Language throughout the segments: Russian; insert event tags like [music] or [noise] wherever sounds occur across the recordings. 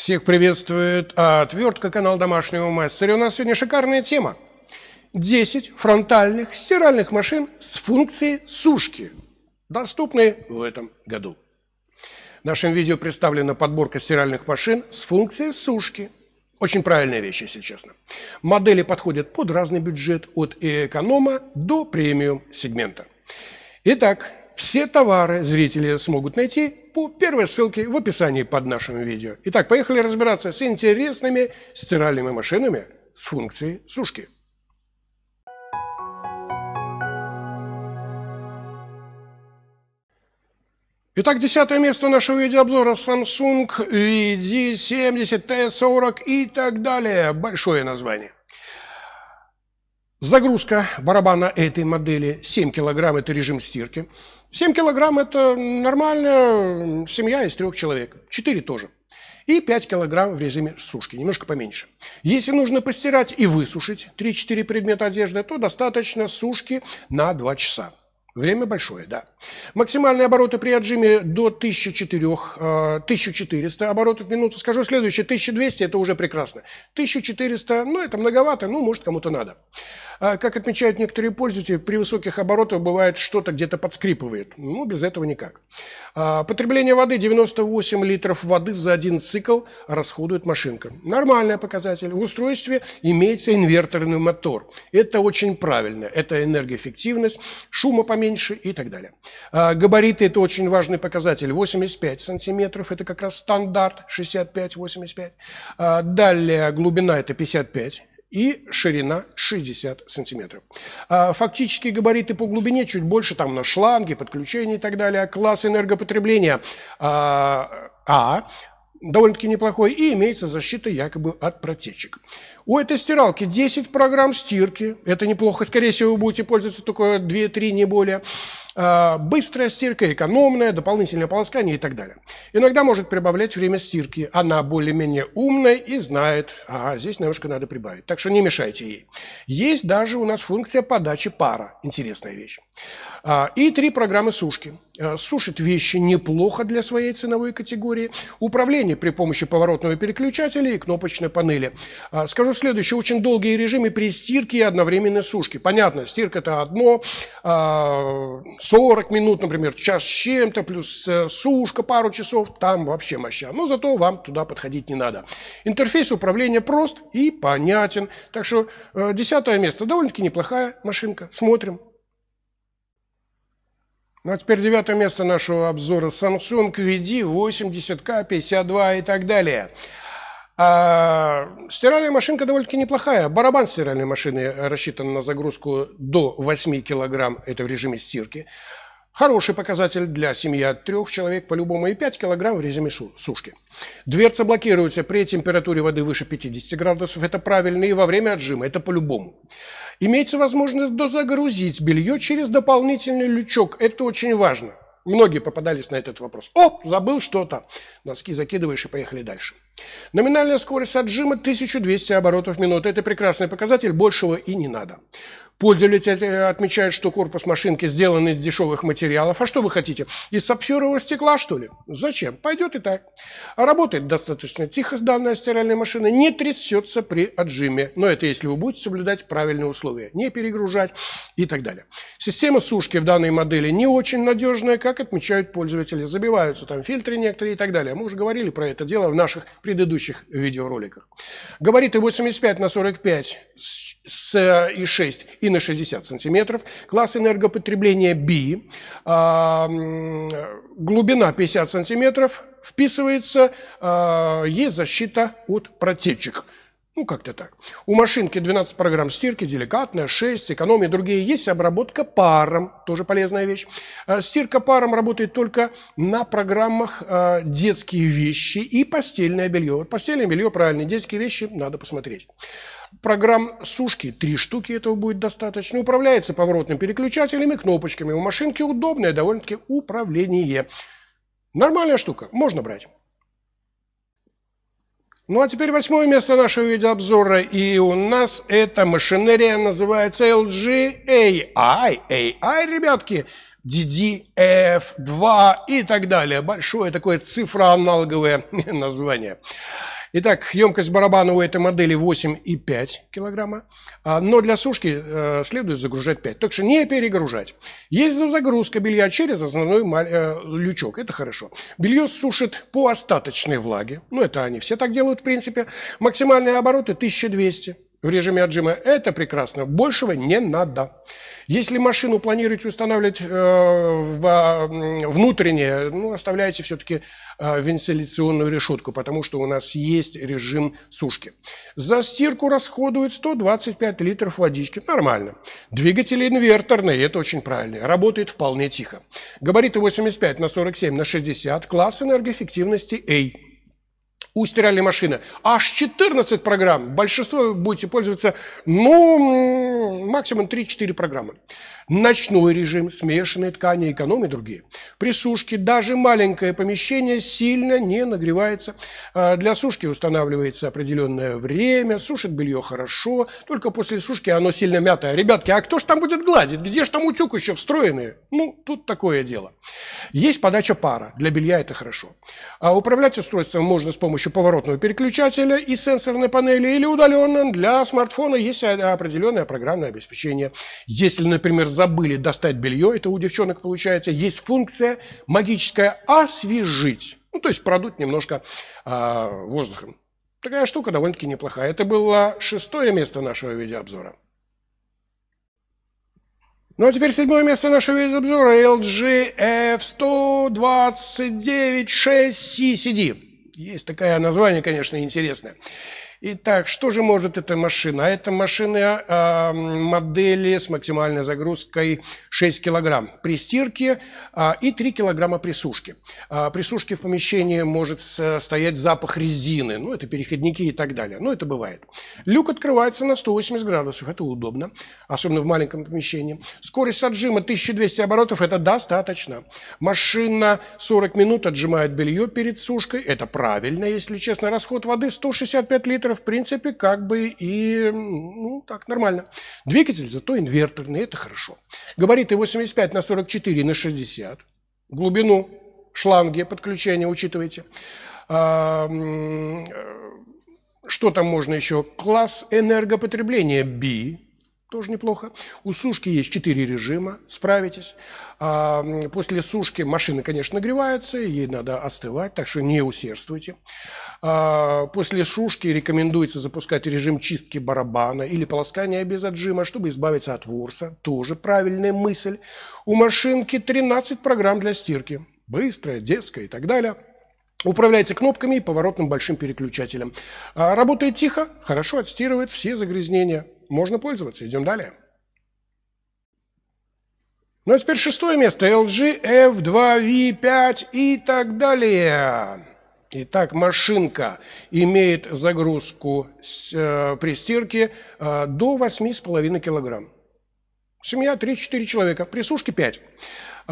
Всех приветствует а, отвертка, канал домашнего мастера. И у нас сегодня шикарная тема. 10 фронтальных стиральных машин с функцией сушки, доступные в этом году. В нашем видео представлена подборка стиральных машин с функцией сушки. Очень правильная вещь, если честно. Модели подходят под разный бюджет, от эконома до премиум сегмента. Итак, все товары зрители смогут найти по первой ссылке в описании под нашим видео. Итак, поехали разбираться с интересными стиральными машинами с функцией сушки. Итак, десятое место нашего видеообзора Samsung VD70T40 и так далее. Большое название. Загрузка барабана этой модели 7 килограмм – это режим стирки. 7 килограмм – это нормальная семья из трех человек. 4 тоже. И 5 килограмм в режиме сушки, немножко поменьше. Если нужно постирать и высушить 3-4 предмета одежды, то достаточно сушки на 2 часа. Время большое, да. Максимальные обороты при отжиме до 1004, 1400 э, оборотов в минуту. Скажу следующее, 1200 – это уже прекрасно. 1400, ну, это многовато, ну, может, кому-то надо. А, как отмечают некоторые пользователи, при высоких оборотах бывает что-то где-то подскрипывает. Ну, без этого никак. А, потребление воды – 98 литров воды за один цикл расходует машинка. Нормальный показатель. В устройстве имеется инверторный мотор. Это очень правильно. Это энергоэффективность, Шума шумопомещение поменьше и так далее. А, габариты – это очень важный показатель. 85 сантиметров – это как раз стандарт 65-85. А, далее глубина – это 55 и ширина 60 сантиметров. А, фактически габариты по глубине чуть больше, там на шланге, подключения и так далее. Класс энергопотребления а, довольно-таки неплохой, и имеется защита якобы от протечек. У этой стиралки 10 программ стирки, это неплохо, скорее всего, вы будете пользоваться только 2-3, не более. А, быстрая стирка, экономная, дополнительное полоскание и так далее. Иногда может прибавлять время стирки, она более-менее умная и знает, а здесь немножко надо прибавить, так что не мешайте ей. Есть даже у нас функция подачи пара, интересная вещь. А, и три программы сушки – Э, сушит вещи неплохо для своей ценовой категории. Управление при помощи поворотного переключателя и кнопочной панели. А, скажу следующее. Очень долгие режимы при стирке и одновременной сушке. Понятно, стирка это одно, 40 а, минут, например, час с чем-то, плюс э, сушка пару часов, там вообще моща. Но зато вам туда подходить не надо. Интерфейс управления прост и понятен. Так что э, десятое место. Довольно-таки неплохая машинка. Смотрим. Ну а теперь девятое место нашего обзора. Samsung VD 80 k 52 и так далее. А, стиральная машинка довольно-таки неплохая. Барабан стиральной машины рассчитан на загрузку до 8 килограмм, это в режиме стирки. Хороший показатель для семьи от трех человек по-любому и 5 килограмм в режиме сушки. Дверца блокируется при температуре воды выше 50 градусов. Это правильно и во время отжима. Это по-любому. Имеется возможность дозагрузить белье через дополнительный лючок. Это очень важно. Многие попадались на этот вопрос. О, забыл что-то. Носки закидываешь и поехали дальше. Номинальная скорость отжима 1200 оборотов в минуту. Это прекрасный показатель, большего и не надо. Пользователи э, отмечают, что корпус машинки сделан из дешевых материалов. А что вы хотите? Из сапфирового стекла, что ли? Зачем? Пойдет и так. Работает достаточно тихо данная стиральная машина, не трясется при отжиме. Но это если вы будете соблюдать правильные условия, не перегружать и так далее. Система сушки в данной модели не очень надежная, как отмечают пользователи. Забиваются там фильтры некоторые и так далее. Мы уже говорили про это дело в наших предыдущих видеороликах. Габариты 85 на 45 с э, и 6,6 и на 60 сантиметров. Класс энергопотребления B, а, глубина 50 сантиметров, вписывается, а, есть защита от протечек – ну, как-то так. У машинки 12 программ стирки, деликатная, 6, экономия, другие есть, обработка паром, тоже полезная вещь. Э, стирка паром работает только на программах э, детские вещи и постельное белье. Вот постельное белье правильно, детские вещи надо посмотреть. Программ сушки, три штуки этого будет достаточно. Управляется поворотным переключателем и кнопочками. У машинки удобное довольно-таки управление. Нормальная штука, можно брать. Ну а теперь восьмое место нашего видеообзора. И у нас эта машинерия называется LG AI. AI, ребятки, DDF2 и так далее. Большое такое цифроаналоговое [laughs] название. Итак, емкость барабана у этой модели 8,5 килограмма, а, но для сушки э, следует загружать 5. Так что не перегружать. Есть загрузка белья через основной э, лючок, это хорошо. Белье сушит по остаточной влаге, ну это они все так делают в принципе. Максимальные обороты 1200 в режиме отжима, это прекрасно. Большего не надо. Если машину планируете устанавливать э, в, внутреннее, ну, оставляйте все-таки э, вентиляционную решетку, потому что у нас есть режим сушки. За стирку расходует 125 литров водички. Нормально. Двигатель инверторный, это очень правильно. Работает вполне тихо. Габариты 85 на 47 на 60. Класс энергоэффективности A у стиральной машины. Аж 14 программ. Большинство будете пользоваться, ну, максимум 3-4 программы. Ночной режим, смешанные ткани, эконом и другие. При сушке даже маленькое помещение сильно не нагревается. А, для сушки устанавливается определенное время, сушит белье хорошо, только после сушки оно сильно мятое. Ребятки, а кто ж там будет гладить? Где же там утюг еще встроенный? Ну, тут такое дело. Есть подача пара. Для белья это хорошо. А управлять устройством можно с помощью помощью поворотного переключателя и сенсорной панели или удаленно. Для смартфона есть определенное программное обеспечение. Если, например, забыли достать белье, это у девчонок получается, есть функция магическая «освежить». Ну, то есть продуть немножко э, воздухом. Такая штука довольно-таки неплохая. Это было шестое место нашего видеообзора. Ну а теперь седьмое место нашего видеообзора LG F129 6 CCD. Есть такое название, конечно, интересное. Итак, что же может эта машина? А это машины э, а, модели с максимальной загрузкой 6 кг при стирке э, и 3 кг при сушке. Э, при сушке в помещении может стоять запах резины, ну это переходники и так далее, ну это бывает. Люк открывается на 180 градусов, это удобно, особенно в маленьком помещении. Скорость отжима 1200 оборотов, это достаточно. Машина 40 минут отжимает белье перед сушкой, это правильно, если честно. Расход воды 165 литров в принципе, как бы и, ну, так, нормально. Двигатель зато инверторный, это хорошо. Габариты 85 на 44 на 60. Глубину шланги подключения учитывайте. А, э, что там можно еще? Класс энергопотребления B тоже неплохо. У сушки есть четыре режима, справитесь. А после сушки машина, конечно, нагревается, ей надо остывать, так что не усердствуйте. А после сушки рекомендуется запускать режим чистки барабана или полоскания без отжима, чтобы избавиться от ворса. Тоже правильная мысль. У машинки 13 программ для стирки. Быстрая, детская и так далее – Управляете кнопками и поворотным большим переключателем. А, работает тихо, хорошо отстирывает все загрязнения. Можно пользоваться. Идем далее. Ну а теперь шестое место. LG F2, V5 и так далее. Итак, машинка имеет загрузку с, э, при стирке э, до 8,5 килограмм. Семья 3-4 человека, при сушке 5.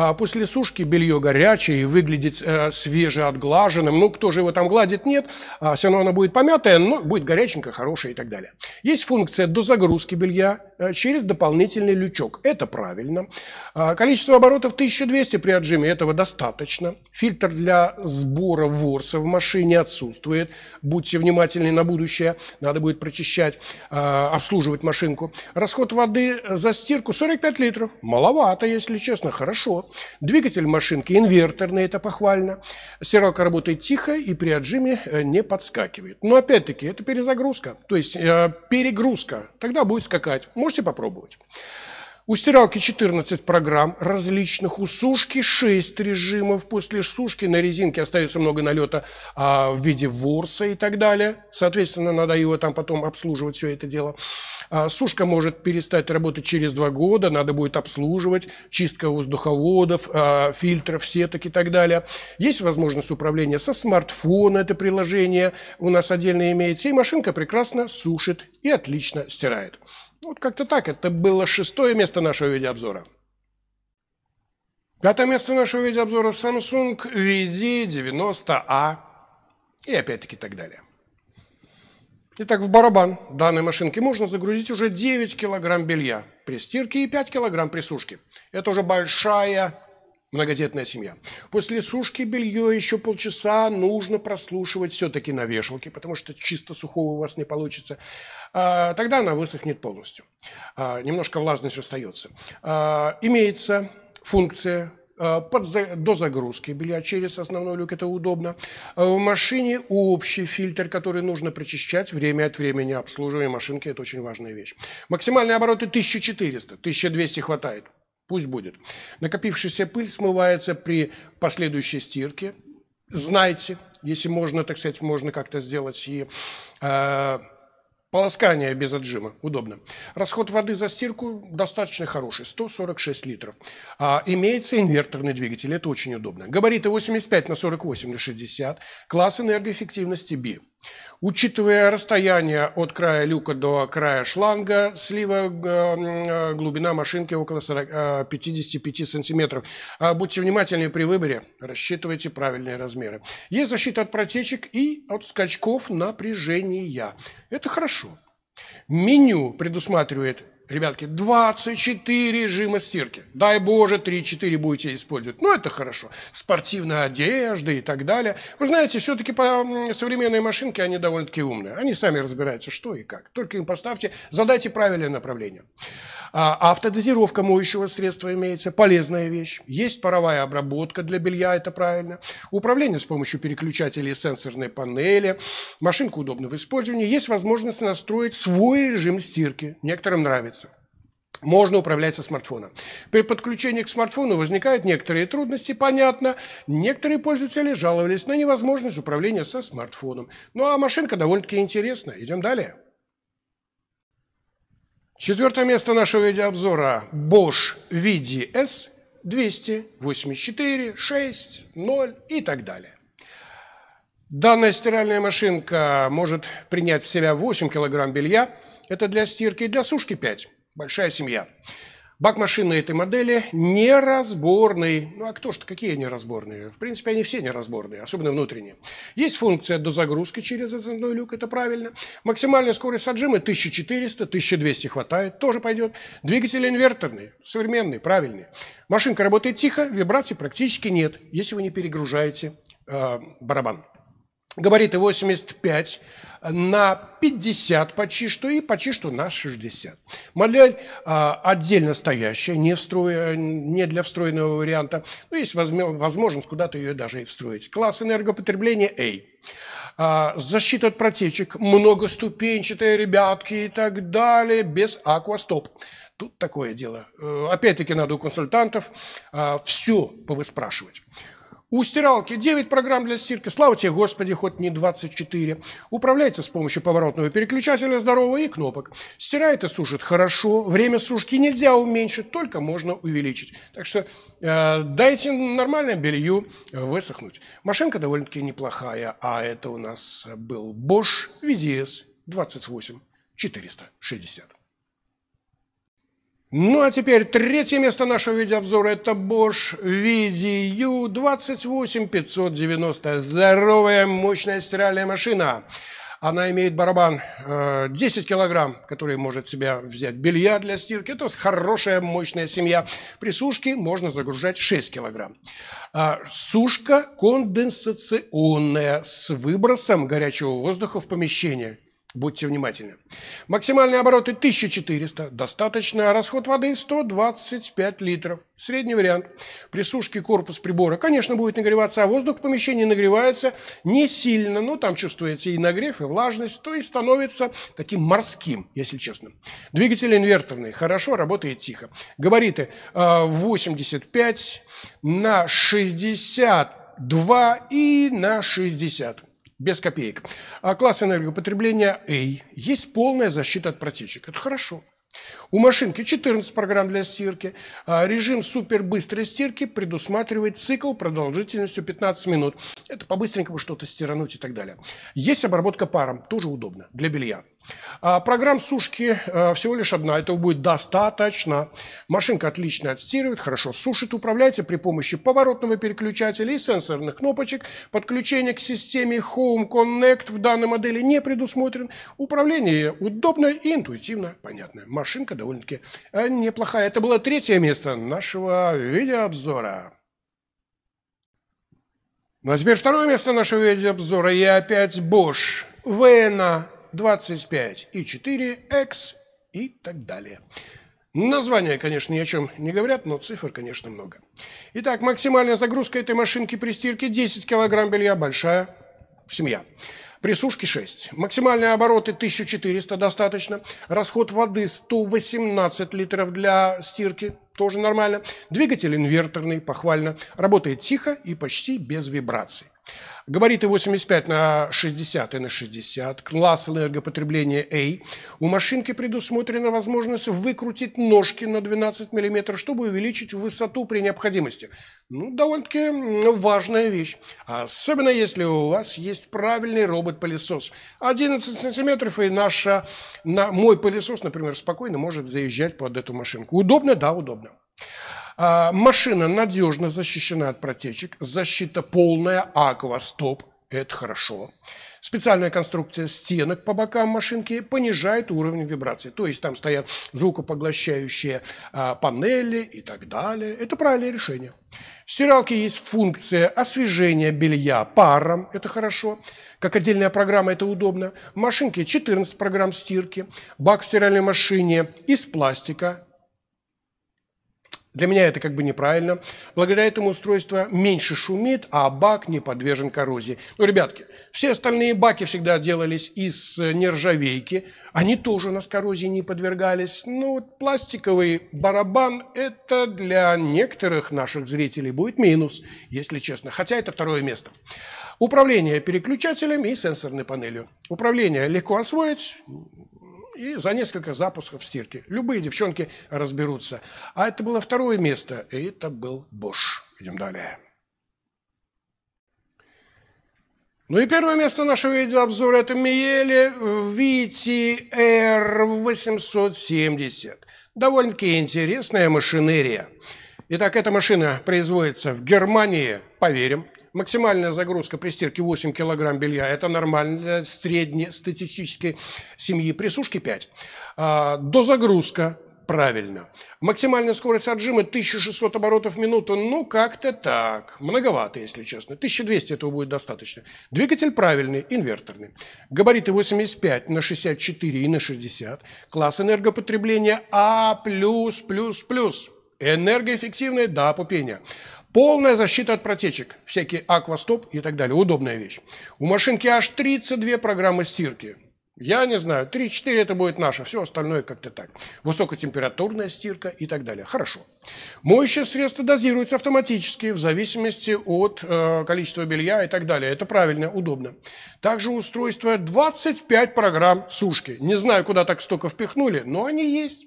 А после сушки белье горячее и выглядит э, свежеотглаженным. Ну, кто же его там гладит, нет. А все равно оно будет помятое, но будет горяченько, хорошее и так далее. Есть функция дозагрузки белья э, через дополнительный лючок. Это правильно. А количество оборотов 1200 при отжиме, этого достаточно. Фильтр для сбора ворса в машине отсутствует. Будьте внимательны на будущее, надо будет прочищать, а, обслуживать машинку. Расход воды за стирку 45 литров. Маловато, если честно, хорошо. Двигатель машинки инверторный, это похвально. Стиралка работает тихо и при отжиме э, не подскакивает. Но опять-таки это перезагрузка, то есть э, перегрузка. Тогда будет скакать. Можете попробовать. У стиралки 14 программ различных, у сушки 6 режимов. После сушки на резинке остается много налета а, в виде ворса и так далее. Соответственно, надо его там потом обслуживать, все это дело. А, сушка может перестать работать через 2 года, надо будет обслуживать, чистка воздуховодов, а, фильтров, сеток и так далее. Есть возможность управления со смартфона, это приложение у нас отдельно имеется. И машинка прекрасно сушит и отлично стирает. Вот как-то так. Это было шестое место нашего видеообзора. Пятое место нашего видеообзора Samsung VD90A и опять-таки так далее. Итак, в барабан данной машинки можно загрузить уже 9 килограмм белья при стирке и 5 килограмм при сушке. Это уже большая многодетная семья. После сушки белье еще полчаса нужно прослушивать все-таки на вешалке, потому что чисто сухого у вас не получится. А, тогда она высохнет полностью. А, немножко влажность остается. А, имеется функция под, до загрузки белья через основной люк, это удобно. В машине общий фильтр, который нужно прочищать время от времени. Обслуживание машинки – это очень важная вещь. Максимальные обороты 1400, 1200 хватает. Пусть будет. Накопившаяся пыль смывается при последующей стирке. Знайте, если можно, так сказать, можно как-то сделать и э, полоскание без отжима. Удобно. Расход воды за стирку достаточно хороший. 146 литров. А, имеется инверторный двигатель. Это очень удобно. Габариты 85 на 48 на 60. Класс энергоэффективности B. Учитывая расстояние от края люка до края шланга, слива э, э, глубина машинки около 40, 55 э, сантиметров. Будьте внимательны при выборе, рассчитывайте правильные размеры. Есть защита от протечек и от скачков напряжения. Это хорошо. Меню предусматривает ребятки, 24 режима стирки. Дай Боже, 3-4 будете использовать. Ну, это хорошо. Спортивная одежда и так далее. Вы знаете, все-таки современные машинки, они довольно-таки умные. Они сами разбираются, что и как. Только им поставьте, задайте правильное направление. А, автодозировка моющего средства имеется, полезная вещь. Есть паровая обработка для белья, это правильно. Управление с помощью переключателей сенсорной панели. Машинка удобна в использовании. Есть возможность настроить свой режим стирки. Некоторым нравится можно управлять со смартфона. При подключении к смартфону возникают некоторые трудности, понятно. Некоторые пользователи жаловались на невозможность управления со смартфоном. Ну а машинка довольно-таки интересна. Идем далее. Четвертое место нашего видеообзора – Bosch VDS 284, 6, 0 и так далее. Данная стиральная машинка может принять в себя 8 кг белья, это для стирки, и для сушки 5 большая семья. Бак машины этой модели неразборный. Ну а кто же, какие они разборные? В принципе, они все неразборные, особенно внутренние. Есть функция дозагрузки через отзывной люк, это правильно. Максимальная скорость отжима 1400-1200 хватает, тоже пойдет. Двигатель инверторный, современный, правильный. Машинка работает тихо, вибраций практически нет, если вы не перегружаете э, барабан. Габариты 85 на 50 почти что и почти что на 60. Модель а, отдельно стоящая, не, встро... не для встроенного варианта, но ну, есть возможность куда-то ее даже и встроить. Класс энергопотребления A. А, защита от протечек, многоступенчатые ребятки и так далее, без аквастоп. Тут такое дело. Э, опять-таки надо у консультантов а, все повыспрашивать. У стиралки 9 программ для стирки, слава тебе, Господи, хоть не 24. Управляется с помощью поворотного переключателя здорового и кнопок. Стирает и сушит хорошо, время сушки нельзя уменьшить, только можно увеличить. Так что э, дайте нормальное белью высохнуть. Машинка довольно-таки неплохая, а это у нас был Bosch VDS 28460. Ну а теперь третье место нашего видеообзора – это Bosch VDU 28590. Здоровая, мощная стиральная машина. Она имеет барабан 10 э, килограмм, который может себя взять белья для стирки. это хорошая, мощная семья. При сушке можно загружать 6 килограмм. А сушка конденсационная с выбросом горячего воздуха в помещение. Будьте внимательны. Максимальные обороты 1400, достаточно, расход воды 125 литров. Средний вариант. При сушке корпус прибора, конечно, будет нагреваться, а воздух в помещении нагревается не сильно, но ну, там чувствуется и нагрев, и влажность, то и становится таким морским, если честно. Двигатель инверторный, хорошо, работает тихо. Габариты 85 э, на 62 и на 60 без копеек. А класс энергопотребления A. Есть полная защита от протечек. Это хорошо. У машинки 14 программ для стирки. А режим супербыстрой стирки предусматривает цикл продолжительностью 15 минут. Это по-быстренькому что-то стирануть и так далее. Есть обработка паром, тоже удобно для белья. А, программ сушки э, всего лишь одна, этого будет достаточно. Машинка отлично отстирывает, хорошо сушит. Управляйте при помощи поворотного переключателя и сенсорных кнопочек. Подключение к системе Home Connect в данной модели не предусмотрено. Управление удобно и интуитивно понятно. Машинка довольно-таки э, неплохая. Это было третье место нашего видеообзора. Ну а теперь второе место нашего видеообзора. И опять Bosch. Вена 25 и 4, x и так далее. Названия, конечно, ни о чем не говорят, но цифр, конечно, много. Итак, максимальная загрузка этой машинки при стирке 10 кг белья, большая семья. При сушке 6. Максимальные обороты 1400 достаточно. Расход воды 118 литров для стирки, тоже нормально. Двигатель инверторный, похвально. Работает тихо и почти без вибраций. Габариты 85 на 60 и на 60. Класс энергопотребления A. У машинки предусмотрена возможность выкрутить ножки на 12 мм, чтобы увеличить высоту при необходимости. Ну, довольно-таки важная вещь. Особенно если у вас есть правильный робот-пылесос. 11 сантиметров и наша, на, мой пылесос, например, спокойно может заезжать под эту машинку. Удобно? Да, удобно. А, машина надежно защищена от протечек, защита полная, аквастоп, это хорошо. Специальная конструкция стенок по бокам машинки понижает уровень вибрации. То есть там стоят звукопоглощающие а, панели и так далее. Это правильное решение. В стиралке есть функция освежения белья паром. Это хорошо. Как отдельная программа это удобно. В машинке 14 программ стирки. Бак в стиральной машине из пластика для меня это как бы неправильно. Благодаря этому устройство меньше шумит, а бак не подвержен коррозии. Ну, ребятки, все остальные баки всегда делались из э, нержавейки. Они тоже у нас коррозии не подвергались. Ну, вот пластиковый барабан – это для некоторых наших зрителей будет минус, если честно. Хотя это второе место. Управление переключателем и сенсорной панелью. Управление легко освоить, и за несколько запусков стирки. Любые девчонки разберутся. А это было второе место, и это был Bosch. Идем далее. Ну и первое место нашего видеообзора – это Миели VTR 870. Довольно-таки интересная машинерия. Итак, эта машина производится в Германии, поверим, максимальная загрузка при стирке 8 килограмм белья. Это нормально для среднестатистической семьи. При сушке 5. А, дозагрузка правильно. Максимальная скорость отжима 1600 оборотов в минуту. Ну, как-то так. Многовато, если честно. 1200 этого будет достаточно. Двигатель правильный, инверторный. Габариты 85 на 64 и на 60. Класс энергопотребления А++. Энергоэффективное по опупения. Полная защита от протечек, всякие аквастоп и так далее. Удобная вещь. У машинки аж 32 программы стирки. Я не знаю, 3-4 это будет наше, все остальное как-то так. Высокотемпературная стирка и так далее. Хорошо. Моющее средство дозируется автоматически в зависимости от э, количества белья и так далее. Это правильно, удобно. Также устройство 25 программ сушки. Не знаю, куда так столько впихнули, но они есть.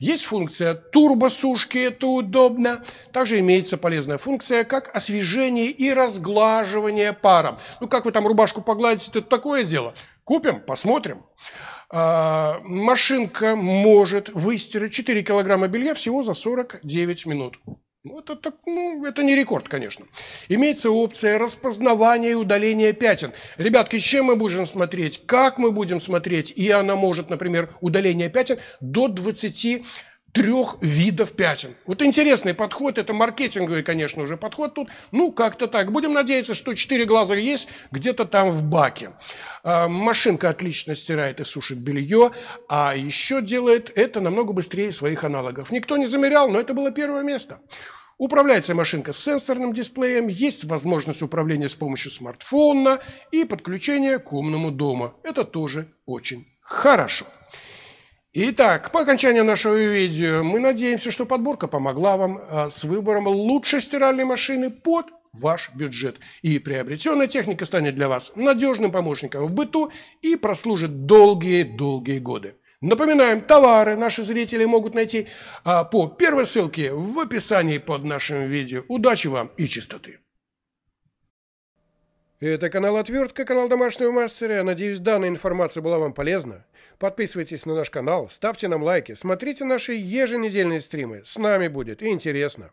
Есть функция турбосушки, это удобно. Также имеется полезная функция, как освежение и разглаживание паром. Ну, как вы там рубашку погладите, это такое дело – Купим, посмотрим. А, машинка может выстирать 4 килограмма белья всего за 49 минут. Это, так, ну, это не рекорд, конечно. Имеется опция распознавания и удаления пятен. Ребятки, чем мы будем смотреть, как мы будем смотреть, и она может, например, удаление пятен до 20 трех видов пятен. Вот интересный подход, это маркетинговый, конечно, уже подход тут. Ну, как-то так. Будем надеяться, что четыре глаза есть где-то там в баке. А, машинка отлично стирает и сушит белье, а еще делает это намного быстрее своих аналогов. Никто не замерял, но это было первое место. Управляется машинка с сенсорным дисплеем, есть возможность управления с помощью смартфона и подключение к умному дому. Это тоже очень хорошо. Итак, по окончании нашего видео мы надеемся, что подборка помогла вам а, с выбором лучшей стиральной машины под ваш бюджет. И приобретенная техника станет для вас надежным помощником в быту и прослужит долгие-долгие годы. Напоминаем, товары наши зрители могут найти а, по первой ссылке в описании под нашим видео. Удачи вам и чистоты! Это канал Отвертка, канал Домашнего Мастера. Надеюсь, данная информация была вам полезна. Подписывайтесь на наш канал, ставьте нам лайки, смотрите наши еженедельные стримы. С нами будет интересно.